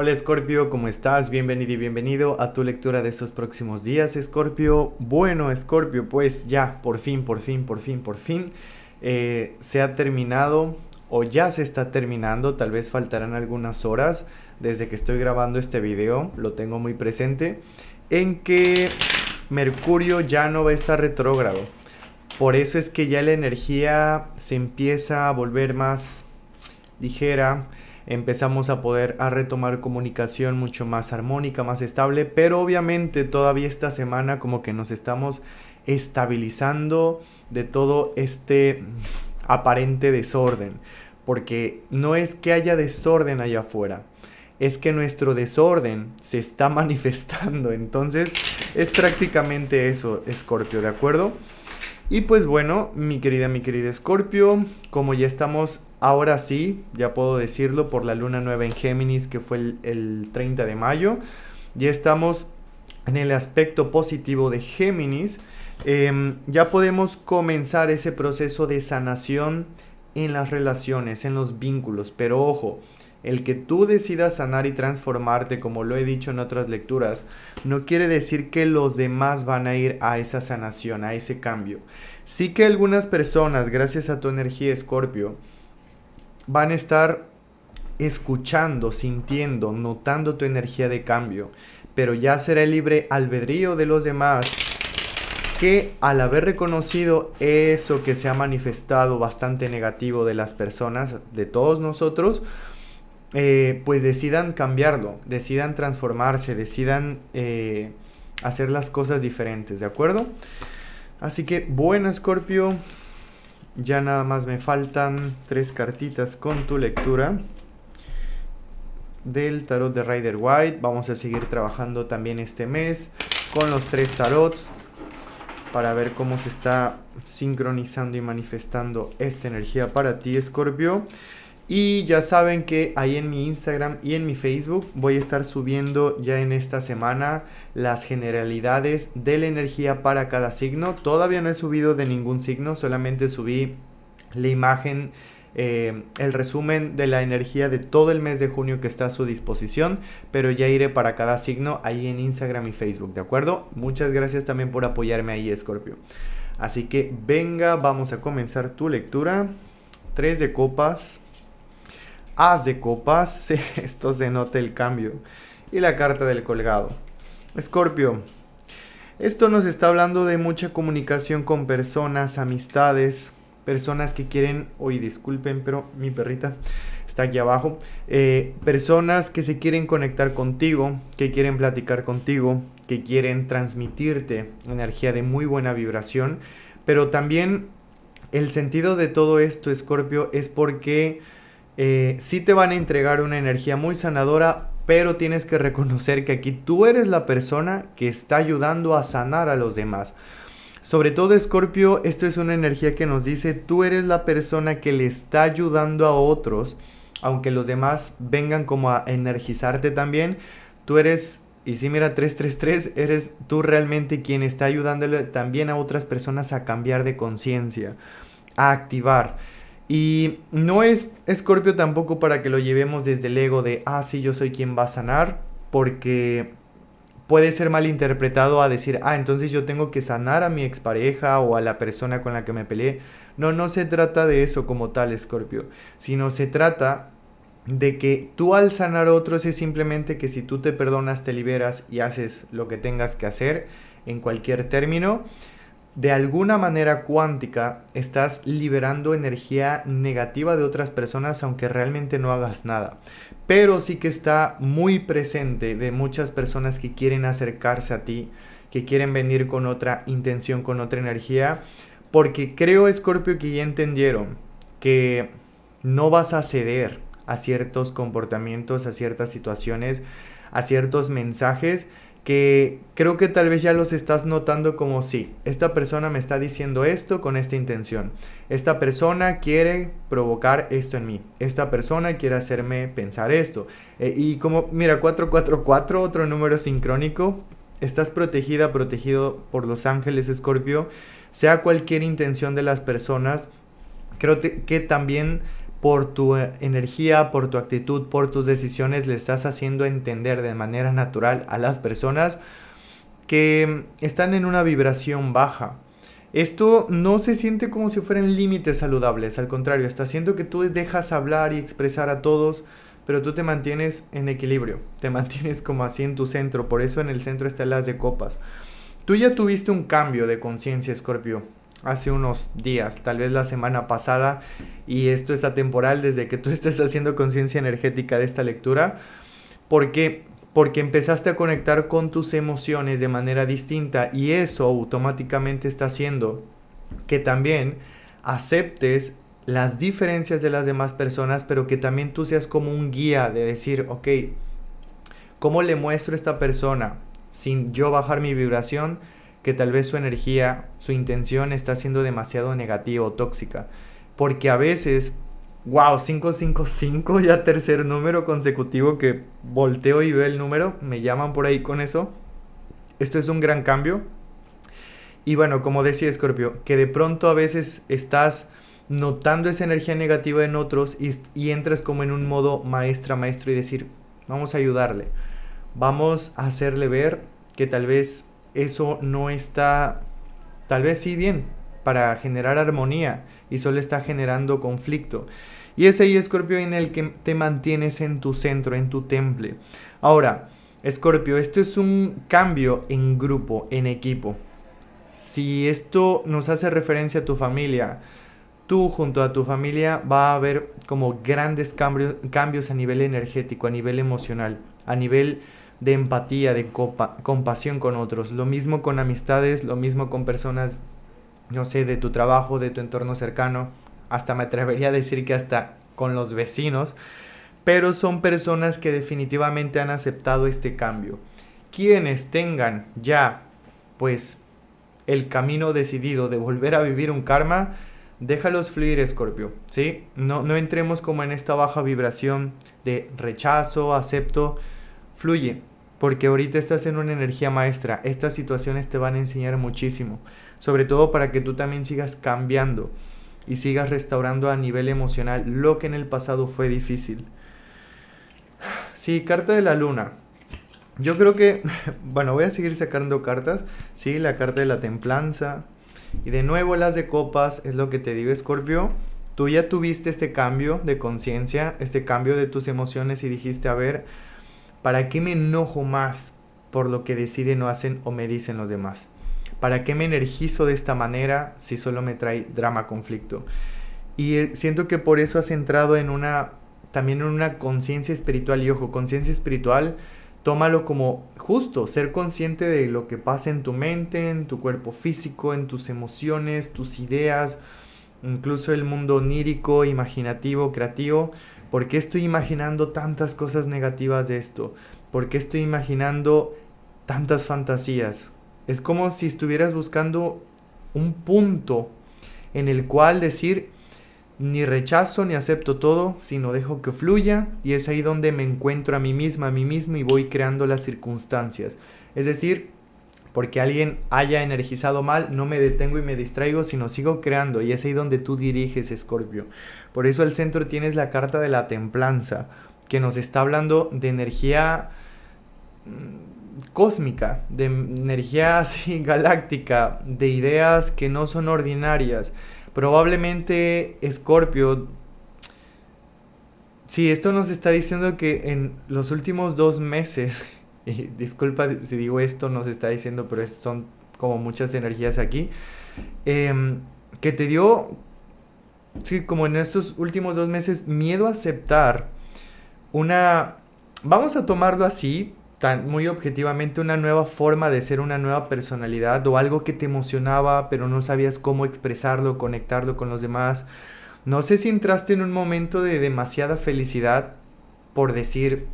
Hola Scorpio, ¿cómo estás? Bienvenido y bienvenido a tu lectura de estos próximos días, Scorpio. Bueno, Scorpio, pues ya, por fin, por fin, por fin, por fin, eh, se ha terminado o ya se está terminando, tal vez faltarán algunas horas desde que estoy grabando este video, lo tengo muy presente, en que Mercurio ya no va a estar retrógrado. Por eso es que ya la energía se empieza a volver más ligera, empezamos a poder a retomar comunicación mucho más armónica, más estable, pero obviamente todavía esta semana como que nos estamos estabilizando de todo este aparente desorden, porque no es que haya desorden allá afuera, es que nuestro desorden se está manifestando. Entonces, es prácticamente eso, Escorpio, ¿de acuerdo? Y pues bueno, mi querida, mi querida Escorpio, como ya estamos Ahora sí, ya puedo decirlo por la luna nueva en Géminis que fue el, 30 de mayo. Ya estamos en el aspecto positivo de Géminis. Em, ya podemos comenzar ese proceso de sanación en las relaciones, en los vínculos. Pero ojo, el que tú decidas sanar y transformarte, como lo he dicho en otras lecturas, no quiere decir que los demás van a ir a esa sanación, a ese cambio. Sí que algunas personas, gracias a tu energía, Escorpio, van a estar escuchando, sintiendo, notando tu energía de cambio, pero ya será el libre albedrío de los demás que al haber reconocido eso que se ha manifestado bastante negativo de las personas, de todos nosotros, eh, pues decidan cambiarlo, decidan transformarse, decidan eh, hacer las cosas diferentes, ¿de acuerdo? Así que bueno, Scorpio, ya nada más me faltan tres cartitas con tu lectura del tarot de Rider White. Vamos a seguir trabajando también este mes con los tres tarots para ver cómo se está sincronizando y manifestando esta energía para ti, Escorpio. Y ya saben que ahí en mi Instagram y en mi Facebook voy a estar subiendo ya en esta semana las generalidades de la energía para cada signo. Todavía no he subido de ningún signo, solamente subí la imagen eh, el resumen de la energía de todo el mes de junio que está a su disposición, pero ya iré para cada signo ahí en Instagram y Facebook, ¿de acuerdo? Muchas gracias también por apoyarme ahí, Scorpio. Así que venga, vamos a comenzar tu lectura. Tres de copas. As de copas, esto se nota el cambio. Y la carta del colgado. Escorpio, esto nos está hablando de mucha comunicación con personas, amistades, personas que quieren, hoy disculpen, pero mi perrita está aquí abajo, eh, personas que se quieren conectar contigo, que quieren platicar contigo, que quieren transmitirte energía de muy buena vibración, pero también el sentido de todo esto, Escorpio, es porque si eh, sí te van a entregar una energía muy sanadora, pero tienes que reconocer que aquí tú eres la persona que está ayudando a sanar a los demás. Sobre todo Escorpio, esto es una energía que nos dice, tú eres la persona que le está ayudando a otros, aunque los demás vengan como a energizarte también, tú eres, y si mira 333, eres tú realmente quien está ayudándole también a otras personas a cambiar de conciencia, a activar. Y no es Scorpio tampoco para que lo llevemos desde el ego de, ah, sí, yo soy quien va a sanar, porque puede ser malinterpretado a decir, ah, entonces yo tengo que sanar a mi expareja o a la persona con la que me peleé. No, no se trata de eso como tal, Scorpio, sino se trata de que tú al sanar a otros es simplemente que si tú te perdonas, te liberas y haces lo que tengas que hacer en cualquier término de alguna manera cuántica estás liberando energía negativa de otras personas aunque realmente no hagas nada. Pero sí que está muy presente de muchas personas que quieren acercarse a ti, que quieren venir con otra intención, con otra energía. Porque creo, Scorpio, que ya entendieron que no vas a ceder a ciertos comportamientos, a ciertas situaciones, a ciertos mensajes que creo que tal vez ya los estás notando como sí, esta persona me está diciendo esto con esta intención, esta persona quiere provocar esto en mí, esta persona quiere hacerme pensar esto. E, y como, mira, 444, otro número sincrónico, estás protegida, protegido por los ángeles, Escorpio, sea cualquier intención de las personas, creo que también por tu eh, energía, por tu actitud, por tus decisiones, le estás haciendo entender de manera natural a las personas que mm, están en una vibración baja. Esto no se siente como si fueran límites saludables, al contrario, está haciendo que tú dejas hablar y expresar a todos, pero tú te mantienes en equilibrio, te mantienes como así en tu centro, por eso en el centro está el las de copas. Tú ya tuviste un cambio de conciencia, Escorpio, hace unos días, tal vez la semana pasada, y esto es atemporal desde que tú estés haciendo conciencia energética de esta lectura, porque porque empezaste a conectar con tus emociones de manera distinta y eso automáticamente está haciendo que también aceptes las diferencias de las demás personas, pero que también tú seas como un guía de decir, ok, ¿cómo le muestro a esta persona sin yo bajar mi vibración? tal vez su energía, su intención está siendo demasiado negativa o tóxica. Porque a veces, wow, 555, ya tercer número consecutivo que volteo y veo el número, me llaman por ahí con eso. Esto es un gran cambio. Y bueno, como decía Scorpio, que de pronto a veces estás notando esa energía negativa en otros y, y entras como en un modo maestra, maestro y decir, vamos a ayudarle, vamos a hacerle ver que tal vez eso no está, tal vez sí bien, para generar armonía y solo está generando conflicto. Y es ahí, Escorpio, en el que te mantienes en tu centro, en tu temple. Ahora, Escorpio, esto es un cambio en grupo, en equipo. Si esto nos hace referencia a tu familia, tú junto a tu familia va a haber como grandes cambios, cambios a nivel energético, a nivel emocional, a nivel de empatía, de compasión con otros. Lo mismo con amistades, lo mismo con personas, no sé, de tu trabajo, de tu entorno cercano, hasta me atrevería a decir que hasta con los vecinos, pero son personas que definitivamente han aceptado este cambio. Quienes tengan ya, pues, el camino decidido de volver a vivir un karma, déjalos fluir, Escorpio, ¿sí? No, no entremos como en esta baja vibración de rechazo, acepto, Fluye, porque ahorita estás en una energía maestra. Estas situaciones te van a enseñar muchísimo, sobre todo para que tú también sigas cambiando y sigas restaurando a nivel emocional lo que en el pasado fue difícil. Sí, carta de la luna. Yo creo que, bueno, voy a seguir sacando cartas. Sí, la carta de la templanza. Y de nuevo las de copas, es lo que te digo, Scorpio... Tú ya tuviste este cambio de conciencia, este cambio de tus emociones y dijiste, a ver, ¿Para qué me enojo más por lo que deciden o hacen o me dicen los demás? ¿Para qué me energizo de esta manera si solo me trae drama, conflicto? Y eh, siento que por eso has entrado en una, también en una conciencia espiritual. Y ojo, conciencia espiritual, tómalo como justo, ser consciente de lo que pasa en tu mente, en tu cuerpo físico, en tus emociones, tus ideas, incluso el mundo onírico, imaginativo, creativo ¿Por qué estoy imaginando tantas cosas negativas de esto? ¿Por qué estoy imaginando tantas fantasías? Es como si estuvieras buscando un punto en el cual decir, ni rechazo ni acepto todo, sino dejo que fluya y es ahí donde me encuentro a mí misma, a mí mismo y voy creando las circunstancias. Es decir, porque alguien haya energizado mal, no me detengo y me distraigo, sino sigo creando. Y es ahí donde tú diriges, Escorpio. Por eso al centro tienes la carta de la templanza, que nos está hablando de energía mm, cósmica, de energía galáctica, de ideas que no son ordinarias. Probablemente Escorpio... Sí, esto nos está diciendo que en los últimos dos meses disculpa si digo esto, no se está diciendo, pero son como muchas energías aquí, em, que te dio, sí, como en estos últimos dos meses, miedo a aceptar una, vamos a tomarlo así, tan muy objetivamente, una nueva forma de ser, una nueva personalidad o algo que te emocionaba, pero no sabías cómo expresarlo, conectarlo con los demás. No sé si entraste en un momento de demasiada felicidad por decir,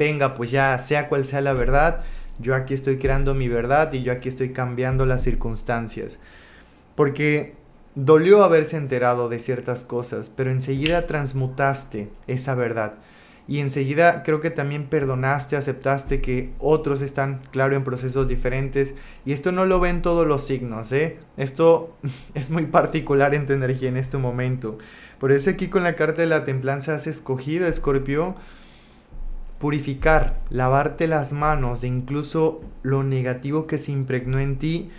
venga, pues ya sea cual sea la verdad, yo aquí estoy creando mi verdad y yo aquí estoy cambiando las circunstancias. Porque dolió haberse enterado de ciertas cosas, pero enseguida transmutaste esa verdad. Y enseguida creo que también perdonaste, aceptaste que otros están, claro, en procesos diferentes. Y esto no lo ven todos los signos, ¿eh? Esto es muy particular en tu energía en este momento. Por eso aquí con la carta de la templanza has escogido, Escorpio, purificar, lavarte las manos de incluso lo negativo que se impregnó en ti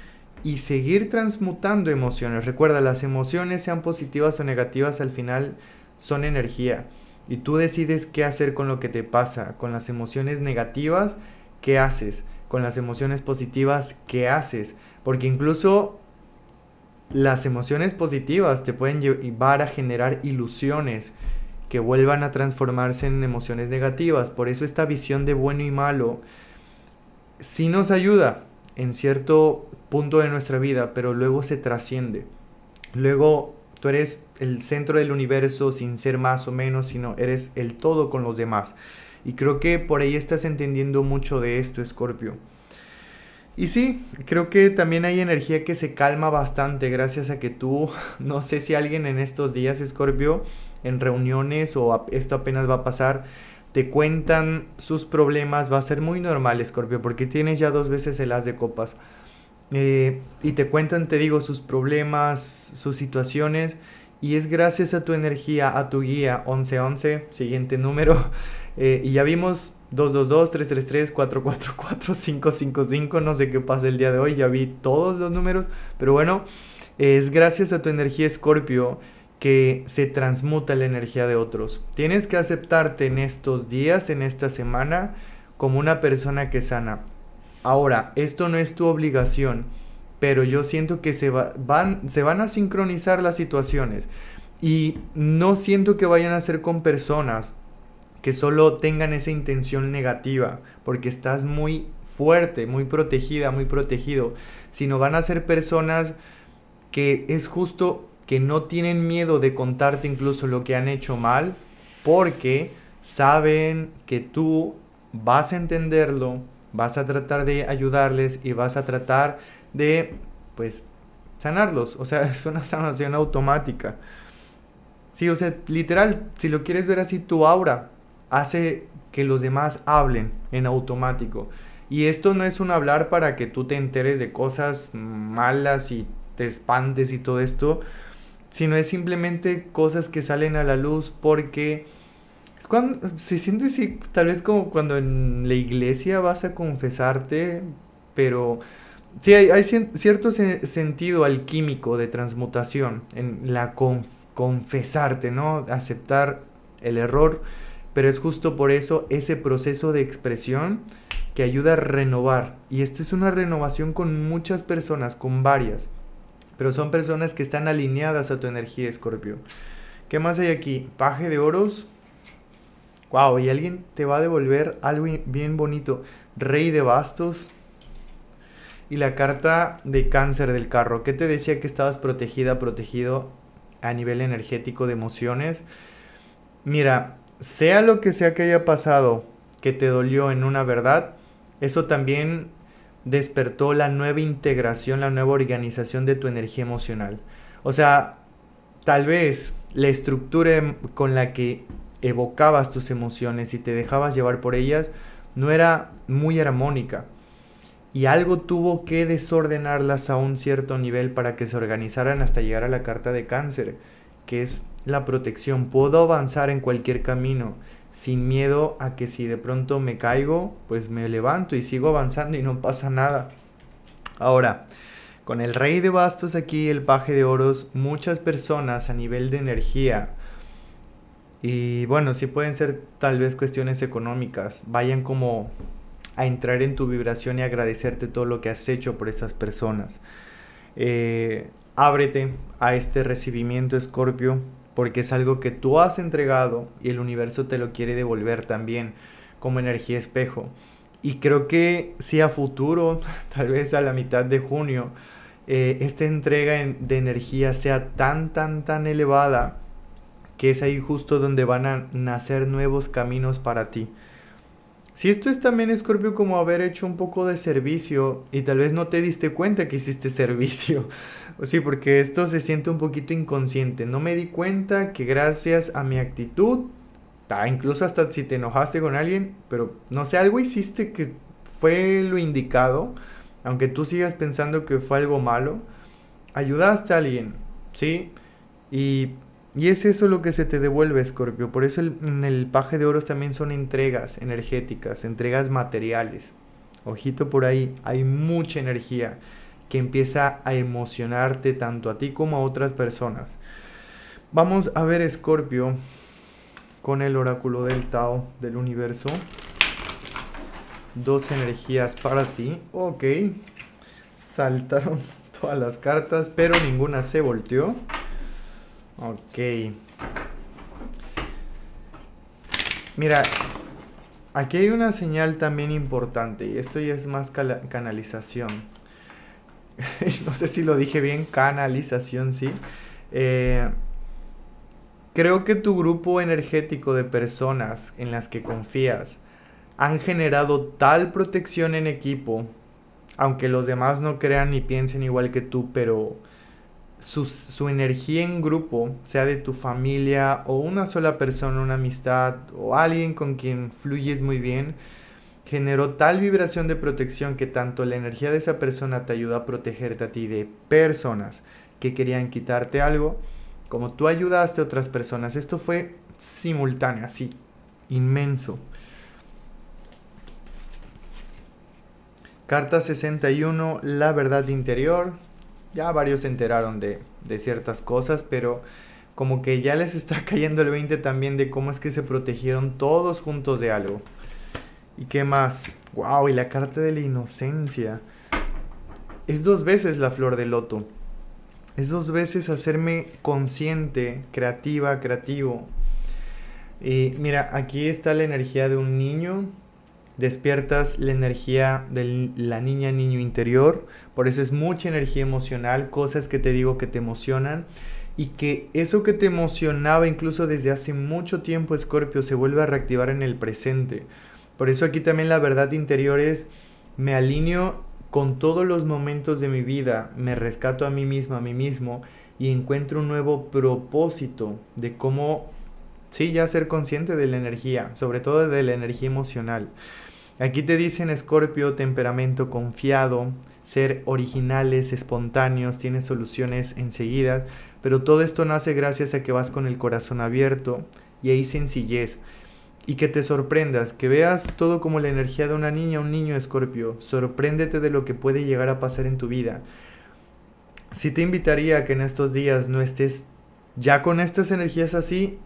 y seguir transmutando emociones. Recuerda, las emociones, sean positivas o negativas, al final son energía. Y tú decides qué hacer con lo que te pasa. Con las emociones negativas, ¿qué haces? Con las emociones positivas, ¿qué haces? Porque incluso las emociones positivas te pueden llevar a generar ilusiones que vuelvan a transformarse en emociones negativas. Por eso esta visión de bueno y malo sí nos ayuda en cierto punto de nuestra vida, pero luego se trasciende. Luego tú eres el centro del universo sin ser más o menos, sino eres el todo con los demás. Y creo que por ahí estás entendiendo mucho de esto, Escorpio. Y sí, creo que también hay energía que se calma bastante gracias a que tú, no sé si alguien en estos días, Escorpio, en reuniones o esto apenas va a pasar, te cuentan sus problemas, va a ser muy normal, Scorpio, porque tienes ya dos veces el as de copas. Eh, y te cuentan, te digo, sus problemas, sus situaciones, y es gracias a tu energía, a tu guía 1111, siguiente número, eh, y ya vimos 222, 333, 444, 555, no sé qué pasa el día de hoy, ya vi todos los números, pero bueno, es gracias a tu energía, Scorpio que se transmuta la energía de otros. Tienes que aceptarte en estos días, en esta semana, como una persona que sana. Ahora, esto no es tu obligación, pero yo siento que se, van, se van a sincronizar las situaciones y no siento que vayan a ser con personas que solo tengan esa intención negativa, porque estás muy fuerte, muy protegida, muy protegido, sino van a ser personas que es justo que no tienen miedo de contarte incluso lo que han hecho mal, porque saben que tú vas a entenderlo, vas a tratar de ayudarles y vas a tratar de, pues, sanarlos. O sea, es una sanación automática. Sí, o sea, literal, si lo quieres ver así, tu aura hace que los demás hablen en automático. Y esto no es un hablar para que tú te enteres de cosas malas y te espantes y todo esto, sino es simplemente cosas que salen a la luz porque cuando se siente tal vez como cuando en la iglesia vas a confesarte, pero sí hay, cierto sentido alquímico de transmutación en la confesarte, ¿no? Aceptar el error, pero es justo por eso ese proceso de expresión que ayuda a renovar y esto es una renovación con muchas personas, con varias pero son personas que están alineadas a tu energía, Escorpio. ¿Qué más hay aquí? Paje de oros. Wow, y alguien te va a devolver algo bien bonito. Rey de bastos. Y la carta de cáncer del carro. ¿Qué te decía que estabas protegida, protegido a nivel energético de emociones? Mira, sea lo que sea que haya pasado, que te dolió en una verdad, eso también despertó la nueva integración, la nueva organización de tu energía emocional. O sea, tal vez la estructura em, con la que evocabas tus emociones y te dejabas llevar por ellas no era muy armónica. Y algo tuvo que desordenarlas a un cierto nivel para que se organizaran hasta llegar a la carta de cáncer, que es la protección. Puedo avanzar en cualquier camino sin miedo a que si de pronto me caigo, pues me levanto y sigo avanzando y no pasa nada. Ahora, con el rey de bastos aquí, el paje de oros, muchas personas a nivel de energía, y bueno, si pueden ser tal vez cuestiones económicas, vayan como a entrar en tu vibración y agradecerte todo lo que has hecho por esas personas. Eh, ábrete a este recibimiento, Escorpio porque es algo que tú has entregado y el universo te lo quiere devolver también como energía espejo. Y creo que si a futuro, tal vez a la mitad de junio, eh, esta entrega de energía sea tan, tan, tan elevada, que es ahí justo donde van a nacer nuevos caminos para ti. Si esto es también, Scorpio, como haber hecho un poco de servicio y tal vez no te diste cuenta que hiciste servicio. Sí, porque esto se siente un poquito inconsciente. No me di cuenta que gracias a mi actitud, incluso hasta si te enojaste con alguien, pero no sé, algo hiciste que fue lo indicado, aunque tú sigas pensando que fue algo malo, ayudaste a alguien, ¿sí? Y y es eso lo que se te devuelve, Scorpio. Por eso en el paje de oros también son entregas energéticas, entregas materiales. Ojito por ahí, hay mucha energía que empieza a emocionarte tanto a ti como a otras personas. Vamos a ver, Scorpio, con el oráculo del Tao del universo. Dos energías para ti. Ok. Saltaron todas las cartas, pero ninguna se volteó. Ok. Mira, aquí hay una señal también importante y esto ya es más canalización. no sé si lo dije bien, canalización, sí. Eh, creo que tu grupo energético de personas en las que confías han generado tal protección en equipo, aunque los demás no crean ni piensen igual que tú, pero su, energía en grupo, sea de tu familia o una sola persona, una amistad o alguien con quien fluyes muy bien, generó tal vibración de protección que tanto la energía de esa persona te ayuda a protegerte a ti de personas que querían quitarte algo, como tú ayudaste a otras personas. Esto fue simultáneo, así, inmenso. Carta 61, la verdad interior ya varios se enteraron de, ciertas cosas, pero como que ya les está cayendo el 20 también de cómo es que se protegieron todos juntos de algo. ¿Y qué más? ¡Wow! Y la carta de la inocencia. Es dos veces la flor de loto. Es dos veces hacerme consciente, creativa, creativo. Y eh, mira, aquí está la energía de un niño, despiertas la energía de la niña, niño interior. Por eso es mucha energía emocional, cosas que te digo que te emocionan. Y que eso que te emocionaba incluso desde hace mucho tiempo, Escorpio, se vuelve a reactivar en el presente. Por eso aquí también la verdad interior es, me alineo con todos los momentos de mi vida, me rescato a mí mismo, a mí mismo, y encuentro un nuevo propósito de cómo, sí, ya ser consciente de la energía, sobre todo de la energía emocional. Aquí te dicen Escorpio, temperamento confiado, ser originales, espontáneos, tienes soluciones enseguida, pero todo esto nace gracias a que vas con el corazón abierto y ahí sencillez. Y que te sorprendas, que veas todo como la energía de una niña, un niño Escorpio. Sorpréndete de lo que puede llegar a pasar en tu vida. Si te invitaría a que en estos días no estés ya con estas energías así,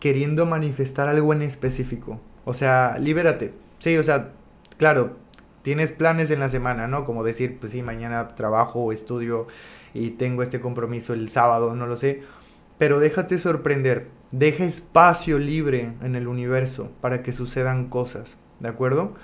queriendo manifestar algo en específico. O sea, libérate. Sí, o sea, claro, tienes planes en la semana, ¿no? Como decir, pues sí, mañana trabajo, estudio y tengo este compromiso el sábado, no lo sé. Pero déjate sorprender, deja espacio libre en el universo para que sucedan cosas, ¿de acuerdo?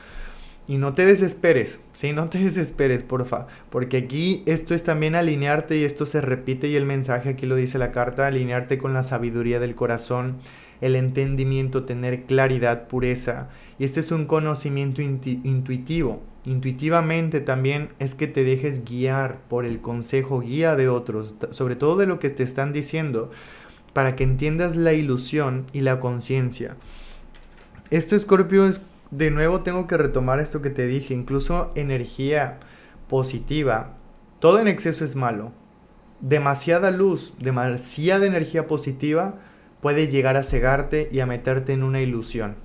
Y no te desesperes, sí, no te desesperes, porfa, porque aquí esto es también alinearte y esto se repite y el mensaje aquí lo dice la carta, alinearte con la sabiduría del corazón, el entendimiento, tener claridad, pureza. Y este es un conocimiento intuitivo. Intuitivamente también es que te dejes guiar por el consejo, guía de otros, sobre todo de lo que te están diciendo, para que entiendas la ilusión y la conciencia. Esto, Scorpio, es, de nuevo tengo que retomar esto que te dije, incluso energía positiva. Todo en exceso es malo. Demasiada luz, demasiada energía positiva puede llegar a cegarte y a meterte en una ilusión.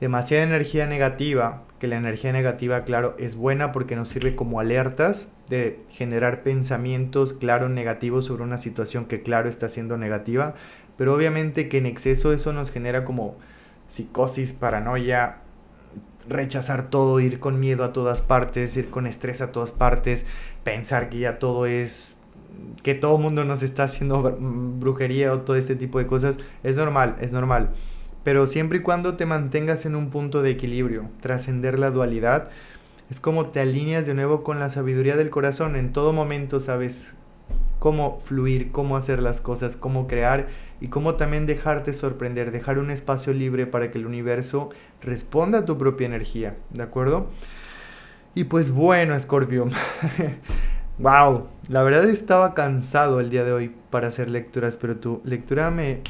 Demasiada energía negativa, que la energía negativa, claro, es buena porque nos sirve como alertas de generar pensamientos, claro, negativos sobre una situación que, claro, está siendo negativa, pero obviamente que en exceso eso nos genera como psicosis, paranoia, rechazar todo, ir con miedo a todas partes, ir con estrés a todas partes, pensar que ya todo es que todo el mundo nos está haciendo brujería o todo este tipo de cosas, es normal, es normal. Pero siempre y cuando te mantengas en un punto de equilibrio, trascender la dualidad, es como te alineas de nuevo con la sabiduría del corazón. En todo momento sabes cómo fluir, cómo hacer las cosas, cómo crear y cómo también dejarte sorprender, dejar un espacio libre para que el universo responda a tu propia energía, ¿de acuerdo? Y pues bueno, Scorpio, Wow, la verdad estaba cansado el día de hoy para hacer lecturas, pero tu lectura me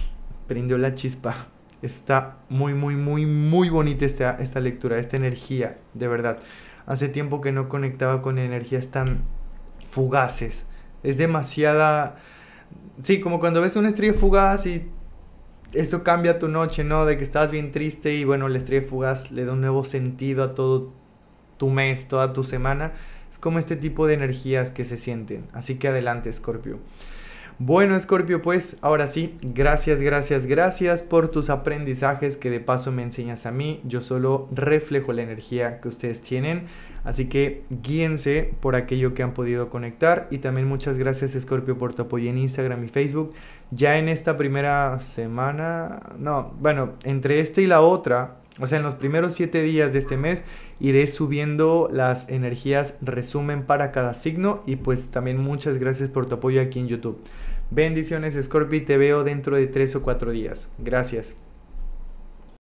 prendió la chispa. Está muy, muy, muy, muy bonita esta, esta lectura, esta energía, de verdad. Hace tiempo que no conectaba con energías tan fugaces. Es demasiada... Sí, como cuando ves una estrella fugaz y eso cambia tu noche, ¿no? De que estabas bien triste y bueno, la estrella fugaz le da un nuevo sentido a todo tu mes, toda tu semana. Es como este tipo de energías que se sienten. Así que adelante, Scorpio. Bueno, Scorpio, pues ahora sí, gracias, gracias, gracias por tus aprendizajes que de paso me enseñas a mí. Yo solo reflejo la energía que ustedes tienen, así que guíense por aquello que han podido conectar. Y también muchas gracias, Scorpio, por tu apoyo en Instagram y Facebook. Ya en esta primera semana, no, bueno, entre esta y la otra, o sea, en los primeros siete días de este mes iré subiendo las energías resumen para cada signo y pues también muchas gracias por tu apoyo aquí en YouTube. Bendiciones y te veo dentro de tres o cuatro días. Gracias.